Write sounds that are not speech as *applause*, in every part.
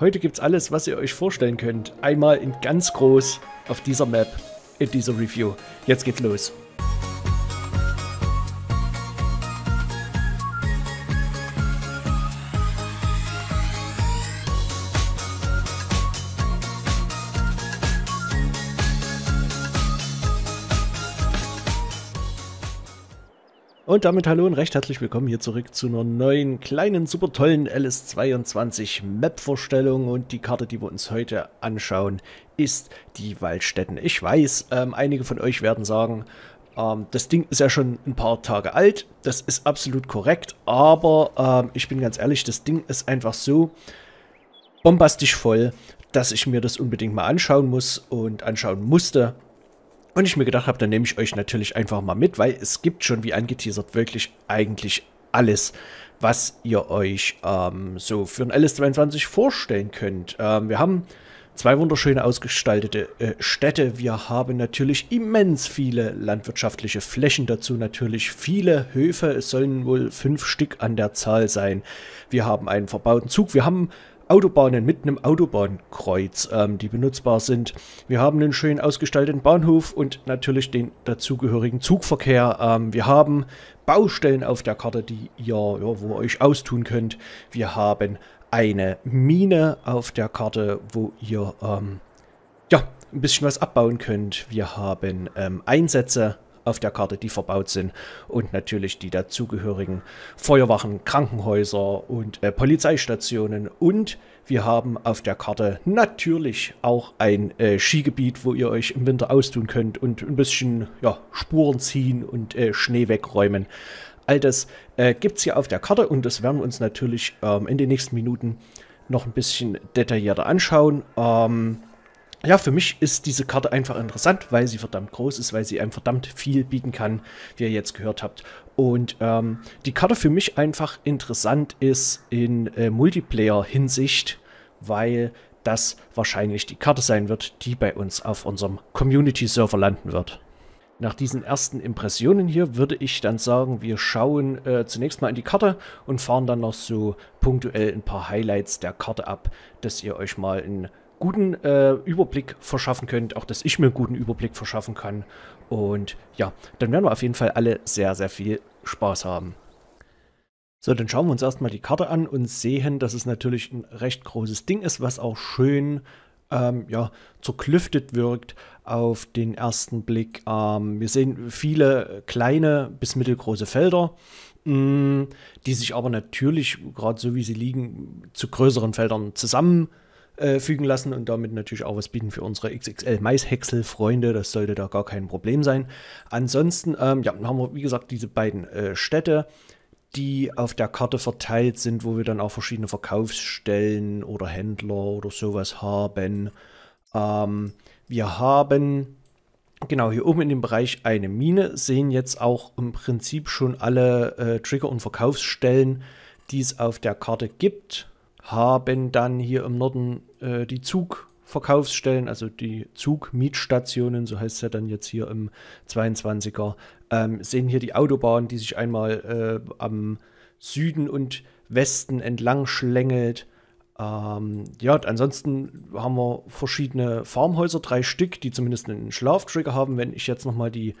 Heute gibt's alles, was ihr euch vorstellen könnt. Einmal in ganz groß auf dieser Map, in dieser Review. Jetzt geht's los. Und damit hallo und recht herzlich willkommen hier zurück zu einer neuen, kleinen, super tollen LS22 Map-Vorstellung. Und die Karte, die wir uns heute anschauen, ist die Waldstätten. Ich weiß, ähm, einige von euch werden sagen, ähm, das Ding ist ja schon ein paar Tage alt. Das ist absolut korrekt. Aber ähm, ich bin ganz ehrlich, das Ding ist einfach so bombastisch voll, dass ich mir das unbedingt mal anschauen muss und anschauen musste. Und ich mir gedacht habe, dann nehme ich euch natürlich einfach mal mit, weil es gibt schon, wie angeteasert, wirklich eigentlich alles, was ihr euch ähm, so für ein LS22 vorstellen könnt. Ähm, wir haben zwei wunderschöne ausgestaltete äh, Städte. Wir haben natürlich immens viele landwirtschaftliche Flächen dazu, natürlich viele Höfe. Es sollen wohl fünf Stück an der Zahl sein. Wir haben einen verbauten Zug. Wir haben Autobahnen mit einem Autobahnkreuz, ähm, die benutzbar sind. Wir haben einen schön ausgestalteten Bahnhof und natürlich den dazugehörigen Zugverkehr. Ähm, wir haben Baustellen auf der Karte, die ihr, ja, wo ihr euch austun könnt. Wir haben eine Mine auf der Karte, wo ihr ähm, ja, ein bisschen was abbauen könnt. Wir haben ähm, Einsätze auf der Karte, die verbaut sind und natürlich die dazugehörigen Feuerwachen, Krankenhäuser und äh, Polizeistationen und wir haben auf der Karte natürlich auch ein äh, Skigebiet, wo ihr euch im Winter austun könnt und ein bisschen ja, Spuren ziehen und äh, Schnee wegräumen. All das äh, gibt es hier auf der Karte und das werden wir uns natürlich ähm, in den nächsten Minuten noch ein bisschen detaillierter anschauen. Ähm, ja, für mich ist diese Karte einfach interessant, weil sie verdammt groß ist, weil sie einem verdammt viel bieten kann, wie ihr jetzt gehört habt. Und ähm, die Karte für mich einfach interessant ist in äh, Multiplayer-Hinsicht, weil das wahrscheinlich die Karte sein wird, die bei uns auf unserem Community-Server landen wird. Nach diesen ersten Impressionen hier würde ich dann sagen, wir schauen äh, zunächst mal in die Karte und fahren dann noch so punktuell ein paar Highlights der Karte ab, dass ihr euch mal ein guten äh, Überblick verschaffen könnt, auch dass ich mir einen guten Überblick verschaffen kann. Und ja, dann werden wir auf jeden Fall alle sehr, sehr viel Spaß haben. So, dann schauen wir uns erstmal die Karte an und sehen, dass es natürlich ein recht großes Ding ist, was auch schön ähm, ja, zerklüftet wirkt auf den ersten Blick. Ähm, wir sehen viele kleine bis mittelgroße Felder, mh, mm, die sich aber natürlich, gerade so wie sie liegen, zu größeren Feldern zusammen äh, fügen lassen und damit natürlich auch was bieten für unsere XXL Maishäcksel-Freunde. Das sollte da gar kein Problem sein. Ansonsten ähm, ja, haben wir, wie gesagt, diese beiden äh, Städte, die auf der Karte verteilt sind, wo wir dann auch verschiedene Verkaufsstellen oder Händler oder sowas haben. Ähm, wir haben Genau, hier oben in dem Bereich eine Mine sehen jetzt auch im Prinzip schon alle äh, Trigger- und Verkaufsstellen, die es auf der Karte gibt haben dann hier im Norden äh, die Zugverkaufsstellen, also die Zugmietstationen, so heißt es ja dann jetzt hier im 22er, ähm, sehen hier die Autobahn, die sich einmal äh, am Süden und Westen entlang schlängelt. Ähm, ja, ansonsten haben wir verschiedene Farmhäuser, drei Stück, die zumindest einen Schlaftrigger haben. Wenn ich jetzt nochmal die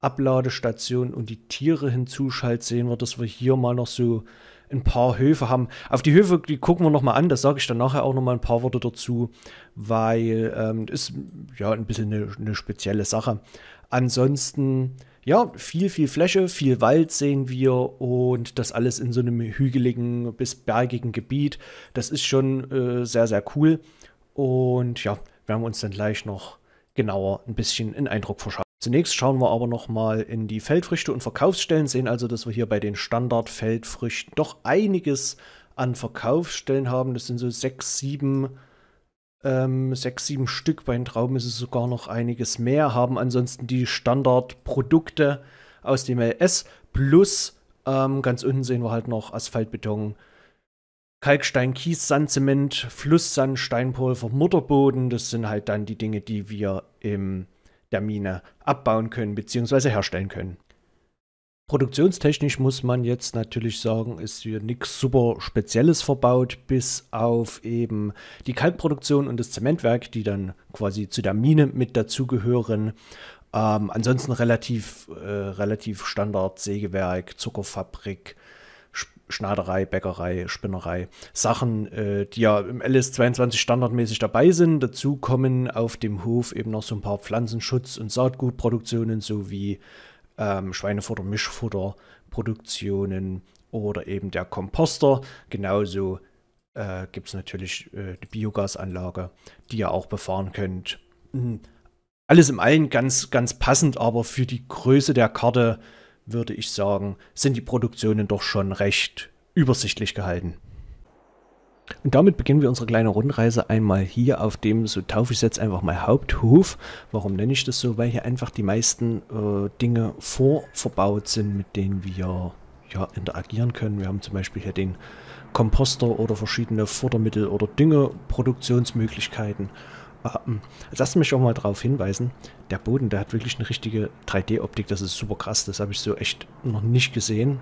Abladestation und die Tiere hinzuschalte, sehen wir, dass wir hier mal noch so ein paar Höfe haben. Auf die Höfe, die gucken wir nochmal an, das sage ich dann nachher auch nochmal ein paar Worte dazu, weil ähm, das ist ja ein bisschen eine, eine spezielle Sache. Ansonsten, ja, viel, viel Fläche, viel Wald sehen wir und das alles in so einem hügeligen bis bergigen Gebiet. Das ist schon äh, sehr, sehr cool. Und ja, werden wir uns dann gleich noch genauer ein bisschen einen Eindruck verschaffen. Zunächst schauen wir aber nochmal in die Feldfrüchte und Verkaufsstellen, sehen also, dass wir hier bei den Standard-Feldfrüchten doch einiges an Verkaufsstellen haben. Das sind so sechs, sieben, ähm, sechs, sieben Stück. Bei den Trauben ist es sogar noch einiges mehr. Haben ansonsten die Standardprodukte aus dem LS plus ähm, ganz unten sehen wir halt noch Asphaltbeton, Kalkstein, Kies, Sand, Zement, Flusssand, Steinpulver, Mutterboden. Das sind halt dann die Dinge, die wir im der Mine abbauen können bzw. herstellen können. Produktionstechnisch muss man jetzt natürlich sagen, ist hier nichts super Spezielles verbaut, bis auf eben die Kalkproduktion und das Zementwerk, die dann quasi zu der Mine mit dazugehören. Ähm, ansonsten relativ, äh, relativ Standard Sägewerk, Zuckerfabrik, Schnaderei, Bäckerei, Spinnerei, Sachen, äh, die ja im LS22 standardmäßig dabei sind. Dazu kommen auf dem Hof eben noch so ein paar Pflanzenschutz- und Saatgutproduktionen sowie ähm, Schweinefutter, Mischfutterproduktionen oder eben der Komposter. Genauso äh, gibt es natürlich äh, die Biogasanlage, die ihr auch befahren könnt. Hm. Alles im allen ganz, ganz passend, aber für die Größe der Karte würde ich sagen, sind die Produktionen doch schon recht übersichtlich gehalten. Und damit beginnen wir unsere kleine Rundreise einmal hier auf dem, so taufe ich es jetzt einfach mal Haupthof. Warum nenne ich das so? Weil hier einfach die meisten äh, Dinge vorverbaut sind, mit denen wir ja, interagieren können. Wir haben zum Beispiel hier den Komposter oder verschiedene Futtermittel oder Düngeproduktionsmöglichkeiten haben. Also lass mich schon mal darauf hinweisen, der Boden, der hat wirklich eine richtige 3D-Optik. Das ist super krass. Das habe ich so echt noch nicht gesehen.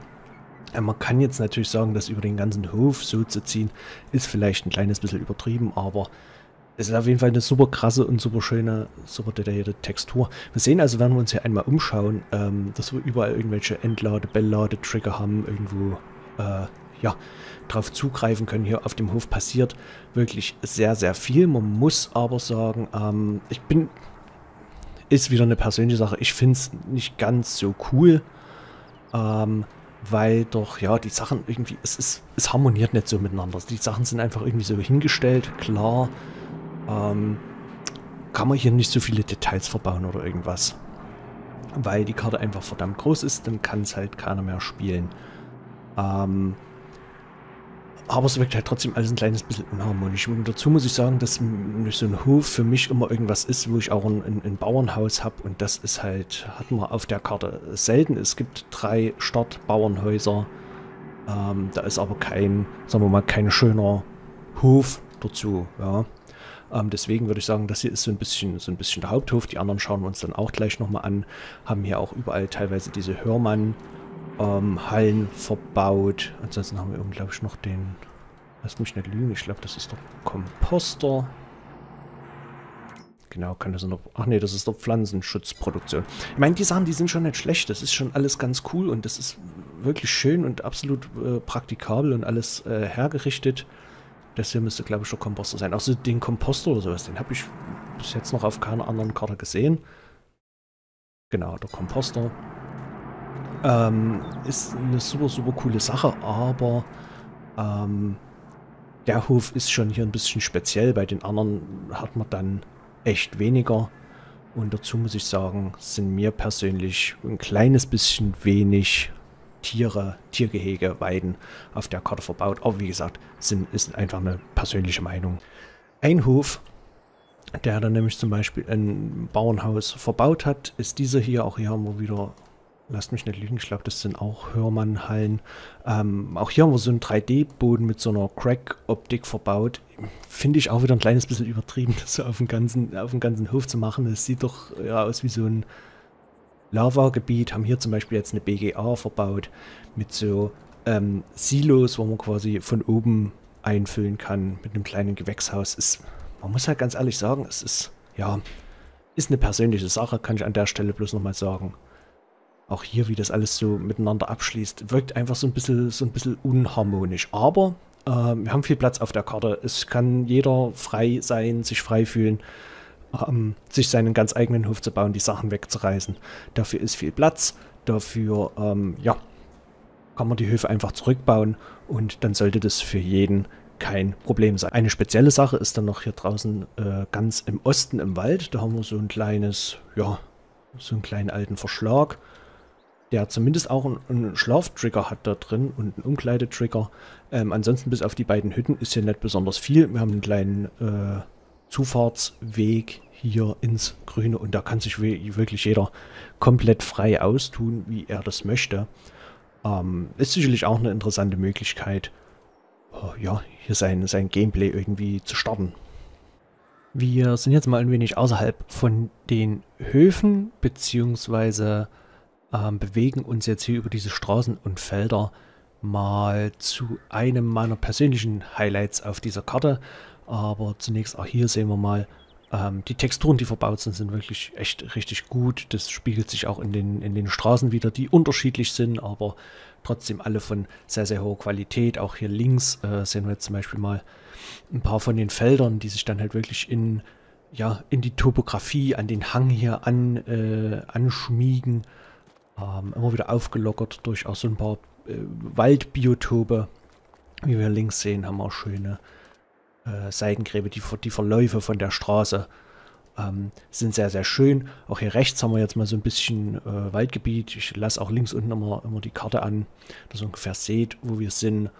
Man kann jetzt natürlich sagen, dass über den ganzen Hof so zu ziehen, ist vielleicht ein kleines bisschen übertrieben, aber es ist auf jeden Fall eine super krasse und super schöne, super detaillierte Textur. Wir sehen also, wenn wir uns hier einmal umschauen, ähm, dass wir überall irgendwelche Endlade, Belllade, Trigger haben, irgendwo äh, ja, drauf zugreifen können. Hier auf dem Hof passiert wirklich sehr, sehr viel. Man muss aber sagen, ähm, ich bin, ist wieder eine persönliche Sache, ich finde es nicht ganz so cool, ähm, weil doch, ja, die Sachen irgendwie, es, ist, es harmoniert nicht so miteinander. Die Sachen sind einfach irgendwie so hingestellt, klar, ähm, kann man hier nicht so viele Details verbauen oder irgendwas. Weil die Karte einfach verdammt groß ist, dann kann es halt keiner mehr spielen. Ähm, aber es wirkt halt trotzdem alles ein kleines bisschen unharmonisch. Und dazu muss ich sagen, dass so ein Hof für mich immer irgendwas ist, wo ich auch ein, ein Bauernhaus habe. Und das ist halt, hat man auf der Karte selten. Es gibt drei Stadtbauernhäuser. Ähm, da ist aber kein, sagen wir mal, kein schöner Hof dazu. Ja. Ähm, deswegen würde ich sagen, das hier ist so ein bisschen so ein bisschen der Haupthof. Die anderen schauen wir uns dann auch gleich nochmal an. Haben hier auch überall teilweise diese Hörmann ähm, Hallen verbaut. Ansonsten haben wir, glaube ich, noch den... Lass mich nicht lügen, ich glaube, das ist der Komposter. Genau, kann das noch... Ach nee, das ist doch Pflanzenschutzproduktion. Ich meine, die Sachen, die sind schon nicht schlecht. Das ist schon alles ganz cool und das ist wirklich schön und absolut äh, praktikabel und alles äh, hergerichtet. Das hier müsste, glaube ich, der Komposter sein. Also den Komposter oder sowas, den habe ich bis jetzt noch auf keiner anderen Karte gesehen. Genau, der Komposter. Ähm, ist eine super, super coole Sache, aber ähm, der Hof ist schon hier ein bisschen speziell. Bei den anderen hat man dann echt weniger. Und dazu muss ich sagen, sind mir persönlich ein kleines bisschen wenig Tiere, Tiergehege, Weiden auf der Karte verbaut. Aber wie gesagt, sind, ist einfach eine persönliche Meinung. Ein Hof, der dann nämlich zum Beispiel ein Bauernhaus verbaut hat, ist dieser hier. Auch hier haben wir wieder lasst mich nicht lügen, ich glaube, das sind auch Hörmannhallen. Ähm, auch hier haben wir so einen 3D-Boden mit so einer Crack-Optik verbaut. Finde ich auch wieder ein kleines bisschen übertrieben, *laughs* das so auf dem ganzen, ganzen Hof zu machen. Es sieht doch ja, aus wie so ein Lava-Gebiet. Haben hier zum Beispiel jetzt eine BGA verbaut mit so ähm, Silos, wo man quasi von oben einfüllen kann mit einem kleinen Gewächshaus. Ist, man muss halt ganz ehrlich sagen, es ist, ja, ist eine persönliche Sache, kann ich an der Stelle bloß nochmal sagen auch hier, wie das alles so miteinander abschließt, wirkt einfach so ein bisschen, so ein bisschen unharmonisch. Aber äh, wir haben viel Platz auf der Karte. Es kann jeder frei sein, sich frei fühlen, ähm, sich seinen ganz eigenen Hof zu bauen, die Sachen wegzureißen. Dafür ist viel Platz. Dafür, ähm, ja, kann man die Höfe einfach zurückbauen und dann sollte das für jeden kein Problem sein. Eine spezielle Sache ist dann noch hier draußen äh, ganz im Osten im Wald. Da haben wir so ein kleines, ja, so einen kleinen alten Verschlag der zumindest auch einen, Schlaftrigger hat da drin und einen Umkleidetrigger. Ähm, ansonsten bis auf die beiden Hütten ist hier nicht besonders viel. Wir haben einen kleinen äh, Zufahrtsweg hier ins Grüne und da kann sich wirklich jeder komplett frei austun, wie er das möchte. Ähm, ist sicherlich auch eine interessante Möglichkeit, äh, ja, hier sein, sein Gameplay irgendwie zu starten. Wir sind jetzt mal ein wenig außerhalb von den Höfen, beziehungsweise ähm, bewegen uns jetzt hier über diese Straßen und Felder mal zu einem meiner persönlichen Highlights auf dieser Karte. Aber zunächst auch hier sehen wir mal, ähm, die Texturen, die verbaut sind, sind wirklich echt richtig gut. Das spiegelt sich auch in den, in den Straßen wieder, die unterschiedlich sind, aber trotzdem alle von sehr, sehr hoher Qualität. Auch hier links äh, sehen wir jetzt zum Beispiel mal ein paar von den Feldern, die sich dann halt wirklich in, ja, in die Topografie, an den Hang hier an, äh, anschmiegen ähm, immer wieder aufgelockert durch auch so ein paar äh, Waldbiotope. Wie wir links sehen, haben wir schöne äh, Seitengräbe, die, die Verläufe von der Straße ähm, sind sehr, sehr schön. Auch hier rechts haben wir jetzt mal so ein bisschen äh, Waldgebiet. Ich lasse auch links unten immer, immer die Karte an, dass ihr ungefähr seht, wo wir sind.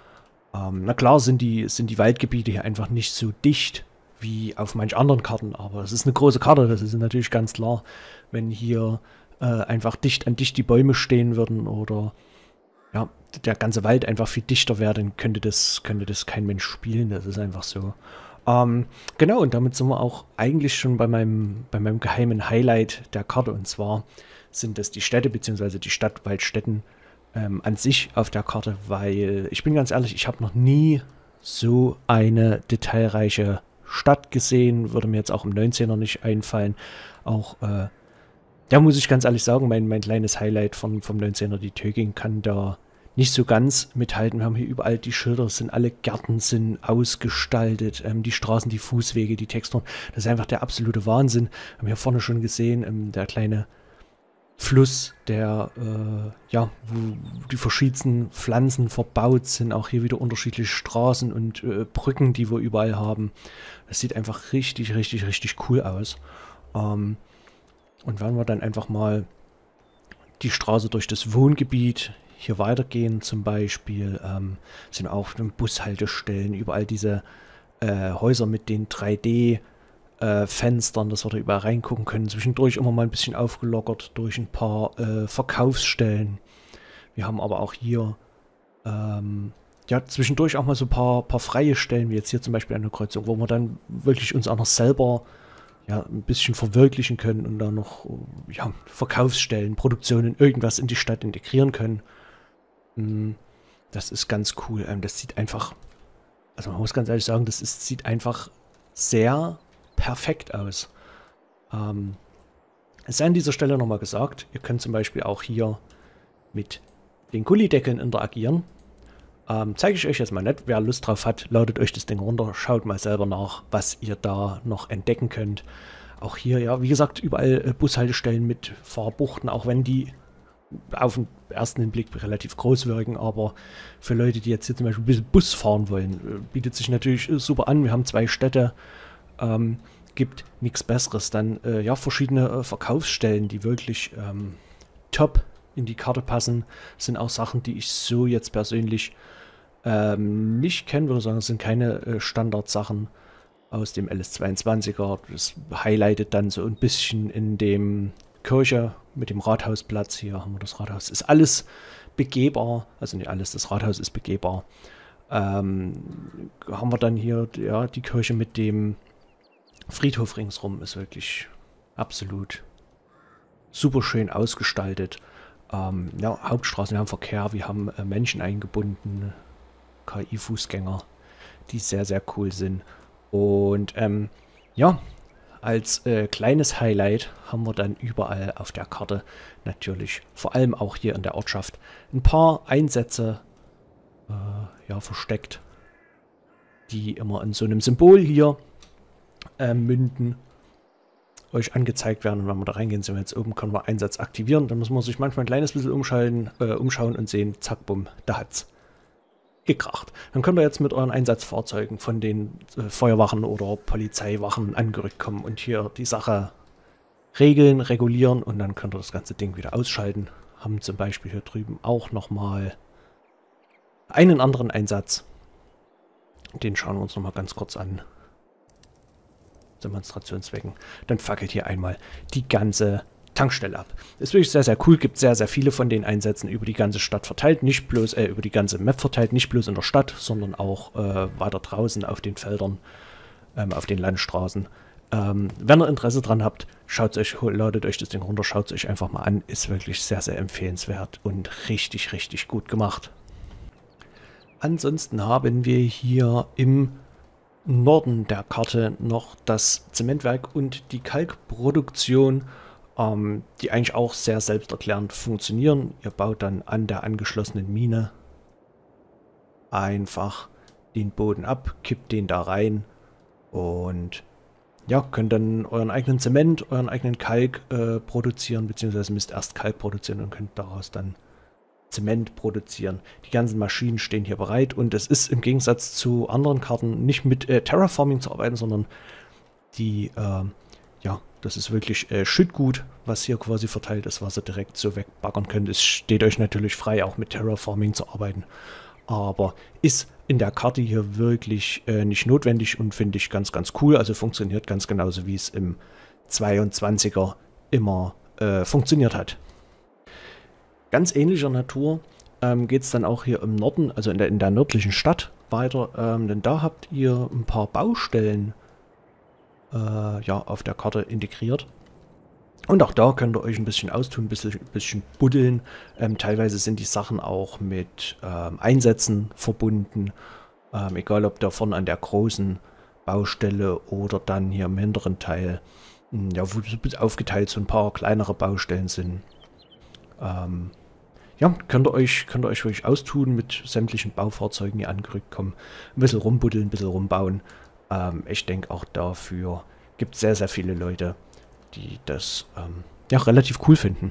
Ähm, na klar sind die, sind die Waldgebiete hier einfach nicht so dicht wie auf manch anderen Karten, aber es ist eine große Karte, das ist natürlich ganz klar. Wenn hier äh, einfach dicht an dicht die Bäume stehen würden oder ja, der ganze Wald einfach viel dichter wäre, dann könnte das, könnte das kein Mensch spielen. Das ist einfach so. Ähm, genau, und damit sind wir auch eigentlich schon bei meinem, bei meinem geheimen Highlight der Karte. Und zwar sind das die Städte bzw. die Stadtwaldstätten ähm, an sich auf der Karte, weil ich bin ganz ehrlich, ich habe noch nie so eine detailreiche Stadt gesehen. Würde mir jetzt auch im 19er nicht einfallen. Auch äh, da muss ich ganz ehrlich sagen, mein, mein kleines Highlight von, vom 19er, die Töging kann da nicht so ganz mithalten. Wir haben hier überall die Schilder, sind alle Gärten sind ausgestaltet, ähm, die Straßen, die Fußwege, die Texturen. Das ist einfach der absolute Wahnsinn. Wir Haben hier vorne schon gesehen, ähm, der kleine Fluss, der, äh, ja, wo die verschiedensten Pflanzen verbaut sind. Auch hier wieder unterschiedliche Straßen und äh, Brücken, die wir überall haben. Das sieht einfach richtig, richtig, richtig cool aus. Ähm, und wenn wir dann einfach mal die Straße durch das Wohngebiet hier weitergehen. Zum Beispiel ähm, sind auch Bushaltestellen, überall diese äh, Häuser mit den 3D- äh, Fenstern, dass wir da überall reingucken können. Zwischendurch immer mal ein bisschen aufgelockert durch ein paar äh, Verkaufsstellen. Wir haben aber auch hier ähm, ja, zwischendurch auch mal so ein paar, paar freie Stellen, wie jetzt hier zum Beispiel an der Kreuzung, wo wir dann wirklich uns auch noch selber ja, ein bisschen verwirklichen können und da noch äh, ja, Verkaufsstellen, Produktionen, irgendwas in die Stadt integrieren können. Mm, das ist ganz cool. Ähm, das sieht einfach, also man muss ganz ehrlich sagen, das ist, sieht einfach sehr perfekt aus. Ähm, es sei an dieser Stelle nochmal gesagt, ihr könnt zum Beispiel auch hier mit den Gullideckeln interagieren. Ähm, zeige ich euch jetzt mal nicht. Wer Lust drauf hat, ladet euch das Ding runter, schaut mal selber nach, was ihr da noch entdecken könnt. Auch hier, ja, wie gesagt, überall äh, Bushaltestellen mit Fahrbuchten, auch wenn die auf den ersten Blick relativ groß wirken, aber für Leute, die jetzt hier zum Beispiel ein bisschen Bus fahren wollen, äh, bietet sich natürlich äh, super an. Wir haben zwei Städte, ähm, gibt nichts Besseres. Dann äh, ja verschiedene Verkaufsstellen, die wirklich ähm, top in die Karte passen. Sind auch Sachen, die ich so jetzt persönlich ähm, nicht kennen würde, sondern es sind keine äh, Standardsachen aus dem LS22er. Das highlightet dann so ein bisschen in dem Kirche mit dem Rathausplatz. Hier haben wir das Rathaus. Ist alles begehbar. Also nicht alles, das Rathaus ist begehbar. Ähm, haben wir dann hier ja, die Kirche mit dem Friedhof ringsrum. Ist wirklich absolut super schön ausgestaltet ähm, ja, Hauptstraßen, wir haben Verkehr, wir haben äh, Menschen eingebunden, KI-Fußgänger, die sehr, sehr cool sind. Und ähm, ja, als äh, kleines Highlight haben wir dann überall auf der Karte natürlich, vor allem auch hier in der Ortschaft, ein paar Einsätze äh, ja, versteckt, die immer in so einem Symbol hier äh, münden euch angezeigt werden. Und wenn wir da reingehen, sind wir jetzt oben, können wir Einsatz aktivieren. Dann muss man sich manchmal ein kleines bisschen umschalten, äh, umschauen und sehen, zack, bumm, da hat's gekracht. Dann könnt ihr jetzt mit euren Einsatzfahrzeugen von den äh, Feuerwachen oder Polizeiwachen angerückt kommen und hier die Sache regeln, regulieren und dann könnt ihr das ganze Ding wieder ausschalten. Haben zum Beispiel hier drüben auch nochmal einen anderen Einsatz. Den schauen wir uns nochmal ganz kurz an. Demonstrationszwecken, dann fackelt hier einmal die ganze Tankstelle ab. Ist wirklich sehr, sehr cool. Gibt sehr, sehr viele von den Einsätzen über die ganze Stadt verteilt. Nicht bloß, äh, über die ganze Map verteilt, nicht bloß in der Stadt, sondern auch äh, weiter draußen auf den Feldern, ähm, auf den Landstraßen. Ähm, wenn ihr Interesse dran habt, schaut euch, ladet euch das Ding runter, schaut es euch einfach mal an. Ist wirklich sehr, sehr empfehlenswert und richtig, richtig gut gemacht. Ansonsten haben wir hier im Norden der Karte noch das Zementwerk und die Kalkproduktion, ähm, die eigentlich auch sehr selbsterklärend funktionieren. Ihr baut dann an der angeschlossenen Mine einfach den Boden ab, kippt den da rein und ja, könnt dann euren eigenen Zement, euren eigenen Kalk äh, produzieren, beziehungsweise müsst erst Kalk produzieren und könnt daraus dann Zement produzieren. Die ganzen Maschinen stehen hier bereit und es ist im Gegensatz zu anderen Karten nicht mit äh, Terraforming zu arbeiten, sondern die, äh, ja, das ist wirklich äh, Schüttgut, was hier quasi verteilt ist, was ihr direkt so wegbaggern könnt. Es steht euch natürlich frei, auch mit Terraforming zu arbeiten, aber ist in der Karte hier wirklich äh, nicht notwendig und finde ich ganz, ganz cool. Also funktioniert ganz genauso, wie es im 22er immer äh, funktioniert hat ganz ähnlicher Natur ähm, geht es dann auch hier im Norden, also in der, in der nördlichen Stadt weiter, ähm, denn da habt ihr ein paar Baustellen äh, ja, auf der Karte integriert. Und auch da könnt ihr euch ein bisschen austun, ein bisschen, ein bisschen buddeln. Ähm, teilweise sind die Sachen auch mit ähm, Einsätzen verbunden. Ähm, egal ob da vorne an der großen Baustelle oder dann hier im hinteren Teil. Hm, ja, wo aufgeteilt so ein paar kleinere Baustellen sind. Ähm, ja, könnt ihr euch, könnt ihr euch wirklich austun mit sämtlichen Baufahrzeugen, die angerückt kommen. Ein bisschen rumbuddeln, ein bisschen rumbauen. Ähm, ich denke auch dafür gibt es sehr, sehr viele Leute, die das ähm, ja, relativ cool finden.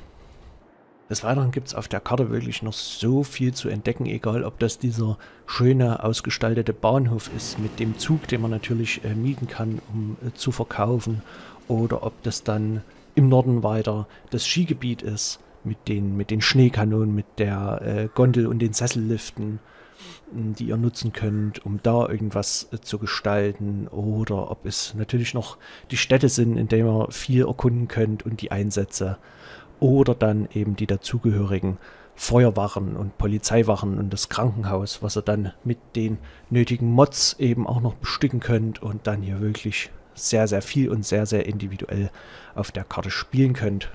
Des Weiteren gibt es auf der Karte wirklich noch so viel zu entdecken, egal ob das dieser schöne ausgestaltete Bahnhof ist mit dem Zug, den man natürlich äh, mieten kann, um äh, zu verkaufen, oder ob das dann im Norden weiter das Skigebiet ist mit den, mit den Schneekanonen, mit der äh, Gondel und den Sesselliften, hm, die ihr nutzen könnt, um da irgendwas äh, zu gestalten. Oder ob es natürlich noch die Städte sind, in denen ihr viel erkunden könnt und die Einsätze. Oder dann eben die dazugehörigen Feuerwachen und Polizeiwachen und das Krankenhaus, was ihr dann mit den nötigen Mods eben auch noch bestücken könnt und dann hier wirklich sehr, sehr viel und sehr, sehr individuell auf der Karte spielen könnt.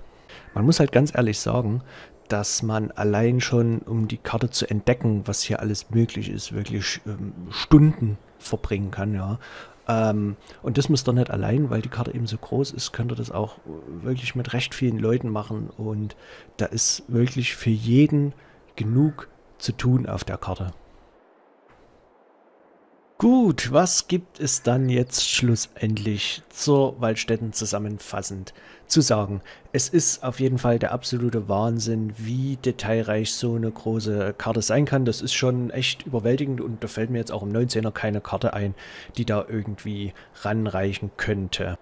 Man muss halt ganz ehrlich sagen, dass man allein schon, um die Karte zu entdecken, was hier alles möglich ist, wirklich ähm, Stunden verbringen kann, ja. Ähm, und das muss dann nicht allein, weil die Karte eben so groß ist, könnt ihr das auch äh, wirklich mit recht vielen Leuten machen. Und da ist wirklich für jeden genug zu tun auf der Karte. Gut, was gibt es dann jetzt schlussendlich zur Waldstätten zusammenfassend zu sagen? Es ist auf jeden Fall der absolute Wahnsinn, wie detailreich so eine große Karte sein kann. Das ist schon echt überwältigend und da fällt mir jetzt auch im 19er keine Karte ein, die da irgendwie ranreichen könnte.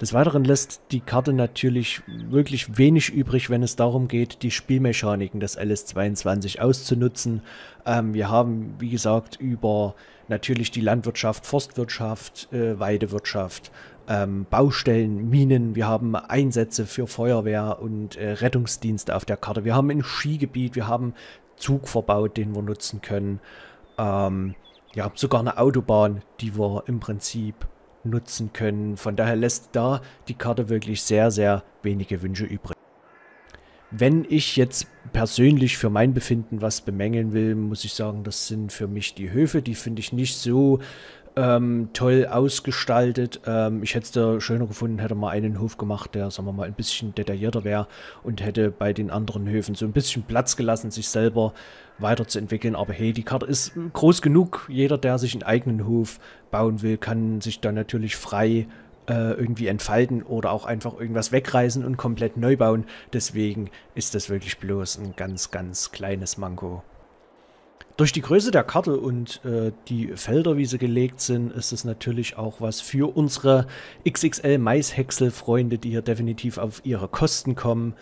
Des Weiteren lässt die Karte natürlich wirklich wenig übrig, wenn es darum geht, die Spielmechaniken des LS22 auszunutzen. Ähm, wir haben, wie gesagt, über natürlich die Landwirtschaft, Forstwirtschaft, äh, Weidewirtschaft, ähm, Baustellen, Minen. Wir haben Einsätze für Feuerwehr und äh, Rettungsdienste auf der Karte. Wir haben ein Skigebiet, wir haben Zug verbaut, den wir nutzen können. Ähm, ja, sogar eine Autobahn, die wir im Prinzip nutzen können. Von daher lässt da die Karte wirklich sehr, sehr wenige Wünsche übrig. Wenn ich jetzt persönlich für mein Befinden was bemängeln will, muss ich sagen, das sind für mich die Höfe. Die finde ich nicht so ähm, toll ausgestaltet. Ähm, ich hätte es da schöner gefunden, hätte mal einen Hof gemacht, der, sagen wir mal, ein bisschen detaillierter wäre und hätte bei den anderen Höfen so ein bisschen Platz gelassen, sich selber weiterzuentwickeln. Aber hey, die Karte ist groß genug. Jeder, der sich einen eigenen Hof bauen will, kann sich da natürlich frei äh, irgendwie entfalten oder auch einfach irgendwas wegreißen und komplett neu bauen. Deswegen ist das wirklich bloß ein ganz, ganz kleines Manko. Durch die Größe der Karte und äh, die Felder, wie sie gelegt sind, ist es natürlich auch was für unsere XXL Maishäcksel-Freunde, die hier definitiv auf ihre Kosten kommen.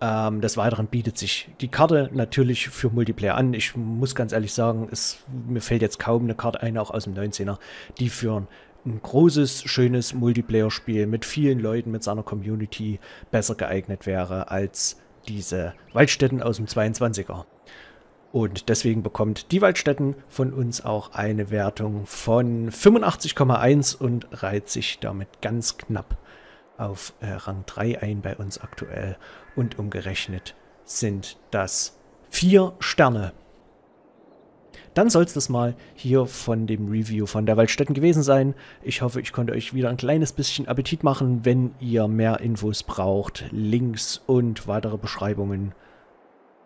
Ähm, des Weiteren bietet sich die Karte natürlich für Multiplayer an. Ich muss ganz ehrlich sagen, es, mir fällt jetzt kaum eine Karte ein, auch aus dem 19er, die für ein großes, schönes Multiplayer-Spiel mit vielen Leuten, mit seiner Community besser geeignet wäre als diese Waldstätten aus dem 22er. Und deswegen bekommt die Waldstätten von uns auch eine Wertung von 85,1 und reiht sich damit ganz knapp auf äh, Rang 3 ein bei uns aktuell. Und umgerechnet sind das vier Sterne. Dann soll es das mal hier von dem Review von der Waldstätten gewesen sein. Ich hoffe, ich konnte euch wieder ein kleines bisschen Appetit machen. Wenn ihr mehr Infos braucht, Links und weitere Beschreibungen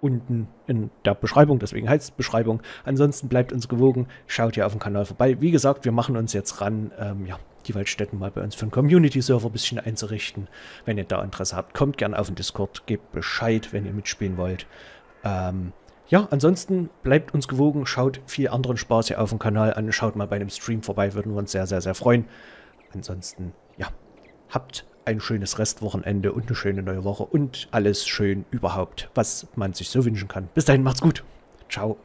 unten in der Beschreibung, deswegen heißt es Beschreibung. Ansonsten bleibt uns gewogen, schaut hier auf dem Kanal vorbei. Wie gesagt, wir machen uns jetzt ran, ähm, ja, die Waldstätten mal bei uns für einen Community-Server ein bisschen einzurichten. Wenn ihr da Interesse habt, kommt gerne auf den Discord, gebt Bescheid, wenn ihr mitspielen wollt. Ähm, ja, ansonsten bleibt uns gewogen, schaut viel anderen Spaß hier auf dem Kanal an, schaut mal bei einem Stream vorbei, würden wir uns sehr, sehr, sehr freuen. Ansonsten, ja, habt ein schönes Restwochenende und eine schöne neue Woche und alles schön überhaupt, was man sich so wünschen kann. Bis dahin, macht's gut. Ciao.